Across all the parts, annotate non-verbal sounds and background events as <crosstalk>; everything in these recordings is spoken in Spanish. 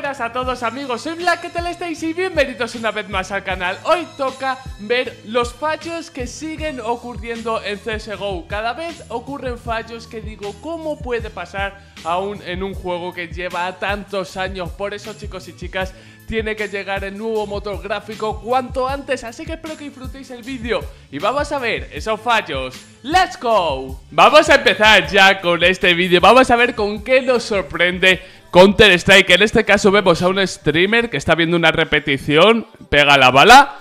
buenas a todos amigos, soy Black, ¿qué tal estáis? Y bienvenidos una vez más al canal. Hoy toca ver los fallos que siguen ocurriendo en CSGO. Cada vez ocurren fallos que digo, ¿cómo puede pasar aún en un juego que lleva tantos años? Por eso chicos y chicas, tiene que llegar el nuevo motor gráfico cuanto antes, así que espero que disfrutéis el vídeo y vamos a ver esos fallos. ¡Let's go! Vamos a empezar ya con este vídeo, vamos a ver con qué nos sorprende Counter Strike. En este caso vemos a un streamer que está viendo una repetición, pega la bala.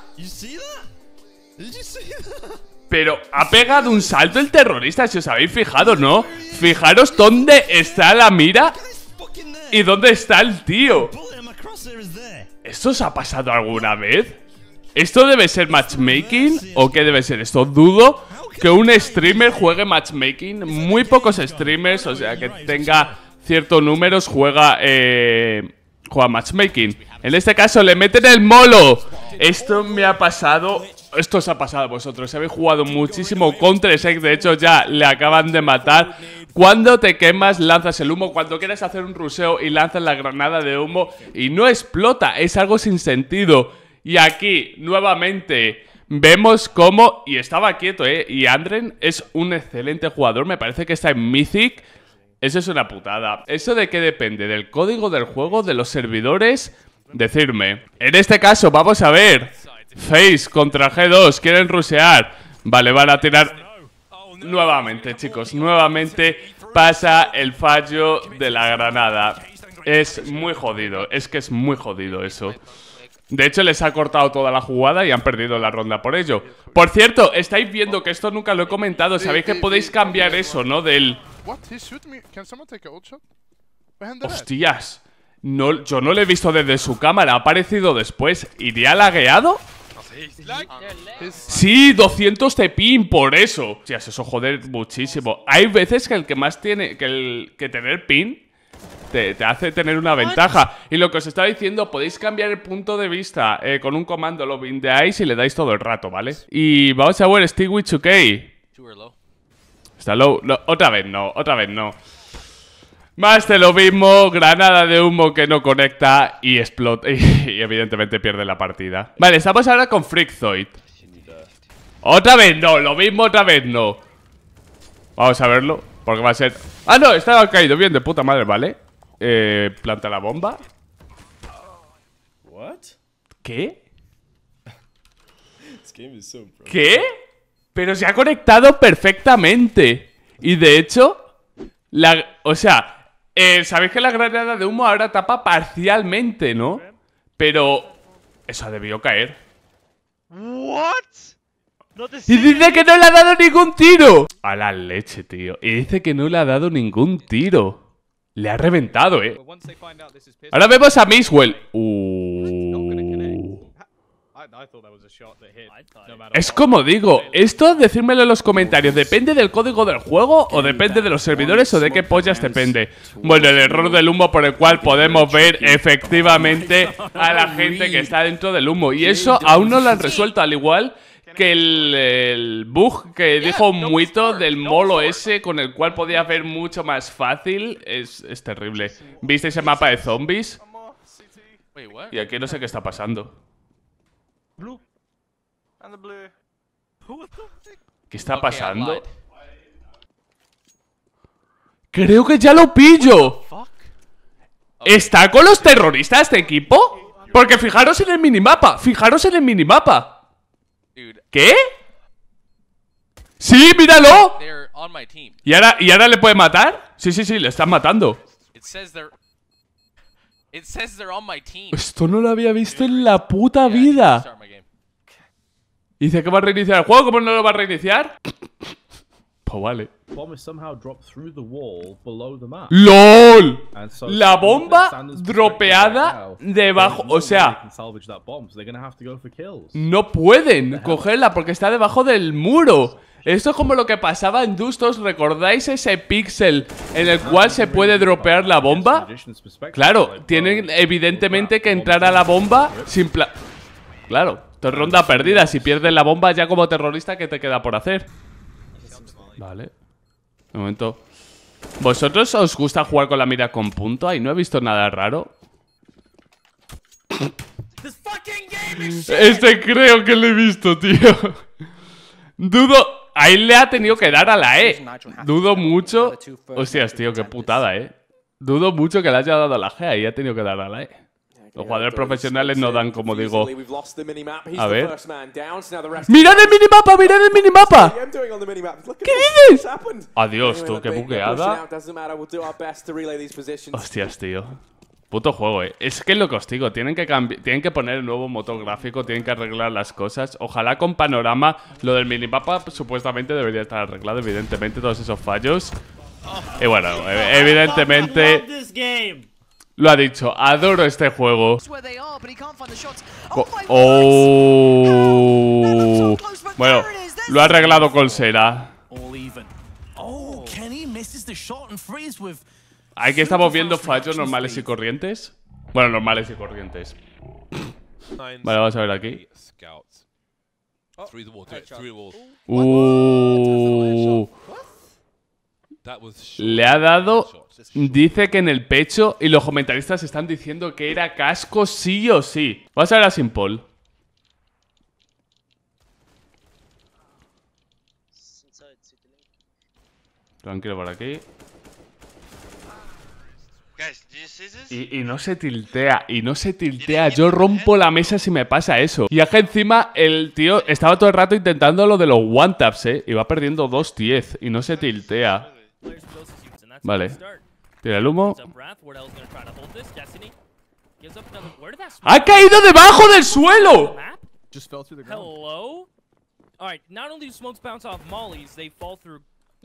Pero ha pegado un salto el terrorista, si os habéis fijado, ¿no? Fijaros dónde está la mira y dónde está el tío. ¿Esto os ha pasado alguna vez? ¿Esto debe ser matchmaking o qué debe ser esto? Dudo que un streamer juegue matchmaking. Muy pocos streamers, o sea, que tenga ciertos números juega, eh, juega matchmaking. En este caso le meten el molo. Esto me ha pasado, esto os ha pasado a vosotros. Habéis jugado muchísimo contra Sex. de hecho ya le acaban de matar. Cuando te quemas, lanzas el humo. Cuando quieres hacer un ruseo y lanzas la granada de humo y no explota, es algo sin sentido. Y aquí, nuevamente, vemos cómo, y estaba quieto, ¿eh? Y Andren es un excelente jugador, me parece que está en Mythic. Eso es una putada. Eso de qué depende del código del juego, de los servidores, decirme. En este caso, vamos a ver. Face contra G2, quieren rusear. Vale, van a tirar... Nuevamente, chicos, nuevamente pasa el fallo de la granada. Es muy jodido, es que es muy jodido eso. De hecho, les ha cortado toda la jugada y han perdido la ronda por ello. Por cierto, estáis viendo que esto nunca lo he comentado. Sabéis que podéis cambiar eso, ¿no? Del... What? Hostias. No, yo no lo he visto desde su cámara. Ha aparecido después. ¿Iría lagueado? Sí, 200 de pin, por eso. Hostias, eso joder muchísimo. Hay veces que el que más tiene que, el, que tener pin te, hace tener una ventaja. Y lo que os estaba diciendo, podéis cambiar el punto de vista eh, con un comando, lo bindeáis y le dais todo el rato, ¿vale? Y vamos a ver Stick with Está low, Otra vez no, otra vez no. Más de lo mismo, granada de humo que no conecta y explota. <laughs> Y, evidentemente pierde la partida. Vale, estamos ahora con Freakzoid. Otra vez no, lo mismo otra vez no. Vamos a verlo, porque va a ser... Ah, no, estaba caído bien de puta madre, ¿vale? Eh, planta la bomba. ¿Qué? ¿Qué? Pero se ha conectado perfectamente. Y de hecho, la, o sea, eh, sabéis que la granada de humo ahora tapa parcialmente, ¿no? Pero eso ha debido caer. ¿What? Y dice que no le ha dado ningún tiro. A la leche, tío. Y dice que no le ha dado ningún tiro. Le ha reventado, eh. Ahora vemos a Miswell. Uh. Es como digo, esto decírmelo en los comentarios, ¿depende del código del juego o depende de los servidores o de qué pollas depende? Bueno, el error del humo por el cual podemos ver efectivamente <laughs> a la gente que está dentro del humo y eso aún no lo han resuelto, al igual que el, bug que dijo Muito del molo ese con el cual podía ver mucho más fácil es, terrible. ¿Viste ese mapa de zombies? Y aquí no sé qué está pasando. Blue. ¿Qué está pasando? Creo que ya lo pillo. ¿Está con los terroristas este equipo? Porque fijaros en el minimapa. Fijaros en el minimapa. ¿Qué? ¡Sí, míralo! ¿Y ahora, ¿Y ahora le puede matar? Sí, sí, sí, le están matando. Esto no lo había visto en la puta vida dice que va a reiniciar el juego, ¿cómo no lo va a reiniciar? Pues vale. ¡LOL! La bomba dropeada debajo. O sea, no pueden cogerla porque está debajo del muro. Esto es como lo que pasaba en Dustos. ¿Recordáis ese pixel en el cual se puede dropear la bomba? Claro, tienen oh, evidentemente que entrar a la bomba sin pla. Claro, esto ronda perdida. Si pierdes la bomba ya como terrorista, ¿qué te queda por hacer? Vale. De momento. ¿Vosotros os gusta jugar con la mira con punto? Ahí no he visto nada raro. Este creo que lo he visto, tío. Dudo... Ahí le ha tenido que dar a la E. Dudo mucho... Hostias, tío, qué putada, eh. Dudo mucho que le haya dado a la G. Ahí ha tenido que dar a la E. Los jugadores profesionales no dan, como digo. A ver. ¡Mirad el minimapa! ¡Mirad el minimapa! ¿Qué dices? Adiós, tú, qué buqueada. Hostias, tío. Puto juego, eh. Es que lo que Tienen que, tienen que poner el nuevo motor gráfico, tienen que arreglar las cosas. Ojalá con panorama. Lo del minimapa supuestamente debería estar arreglado, evidentemente, todos esos fallos. Oh. Y bueno, evidentemente lo ha dicho, adoro este juego. oh. Bueno, lo ha arreglado con Colsera. Oh, aquí estamos viendo fallos normales y corrientes. Bueno, normales y corrientes. Vale, vamos a ver aquí. Le ha dado, dice que en el pecho y los comentaristas están diciendo que era casco sí o sí. Vas a ver a Sin Paul. Tranquilo por aquí. Y, no se tiltea, y no se tiltea. Yo rompo la mesa si me pasa eso. Y acá encima el tío estaba todo el rato intentando lo de los one taps, eh. Y va perdiendo 2-10 y no se tiltea. Vale. Tira el humo. ¡Ha caído debajo del suelo!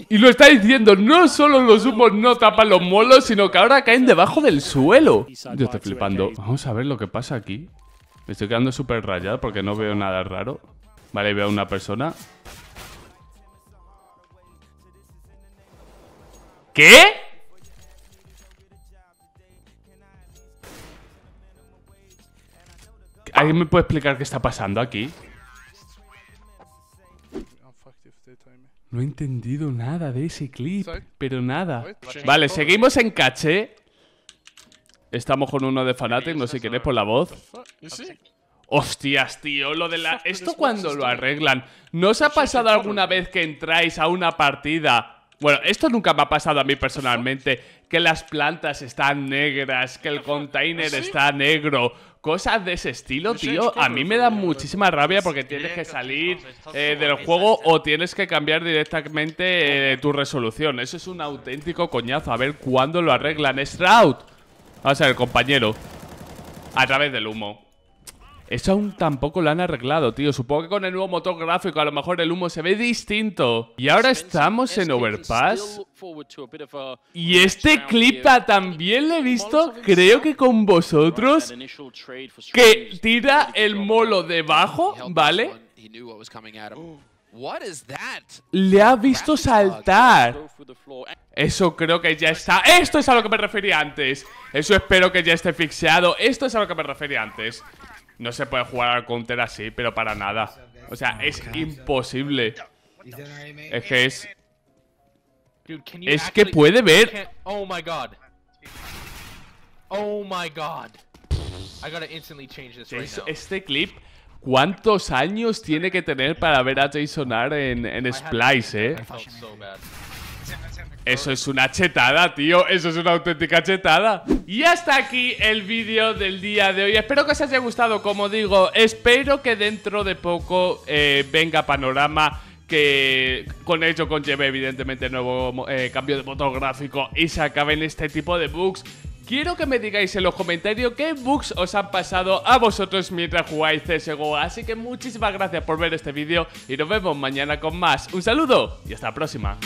Y lo está diciendo, no solo los humos no tapan los molos, sino que ahora caen debajo del suelo. Yo estoy flipando. Vamos a ver lo que pasa aquí. Me estoy quedando súper rayado porque no veo nada raro. Vale, veo a una persona. ¿Qué? ¿Alguien me puede explicar qué está pasando aquí? No he entendido nada de ese clip, pero nada. Vale, seguimos en caché. Estamos con uno de Fanatic, no sé quién es por la voz. Hostias, tío, lo de la... ¿Esto cuando lo arreglan? ¿No os ha pues pasado alguna vez que entráis a una partida bueno, esto nunca me ha pasado a mí personalmente, que las plantas están negras, que el container está negro, cosas de ese estilo, tío. A mí me da muchísima rabia porque tienes que salir eh, del juego este. o tienes que cambiar directamente eh, tu resolución. Eso es un auténtico coñazo. A ver cuándo lo arreglan. Stroud. Vamos a ver, compañero. A través del humo. Eso aún tampoco lo han arreglado, tío. Supongo que con el nuevo motor gráfico a lo mejor el humo se ve distinto. Y ahora estamos en Overpass. Y este clip también le he visto, creo que con vosotros, que tira el molo debajo, ¿vale? Le ha visto saltar. Eso creo que ya está. Esto es a lo que me refería antes. Eso espero que ya esté fixeado. Esto es a lo que me refería antes. No se puede jugar al counter así, pero para nada. O sea, es imposible. Es que es... Es que puede ver... Oh my god. Oh my god. Este clip, ¿cuántos años tiene que tener para ver a Jason en, en Splice, eh? Eso es una chetada, tío. Eso es una auténtica chetada. Y hasta aquí el vídeo del día de hoy. Espero que os haya gustado. Como digo, espero que dentro de poco eh, venga Panorama que con ello conlleve evidentemente nuevo eh, cambio de fotográfico y se acaben este tipo de bugs. Quiero que me digáis en los comentarios qué bugs os han pasado a vosotros mientras jugáis CSGO. Así que muchísimas gracias por ver este vídeo y nos vemos mañana con más. Un saludo y hasta la próxima.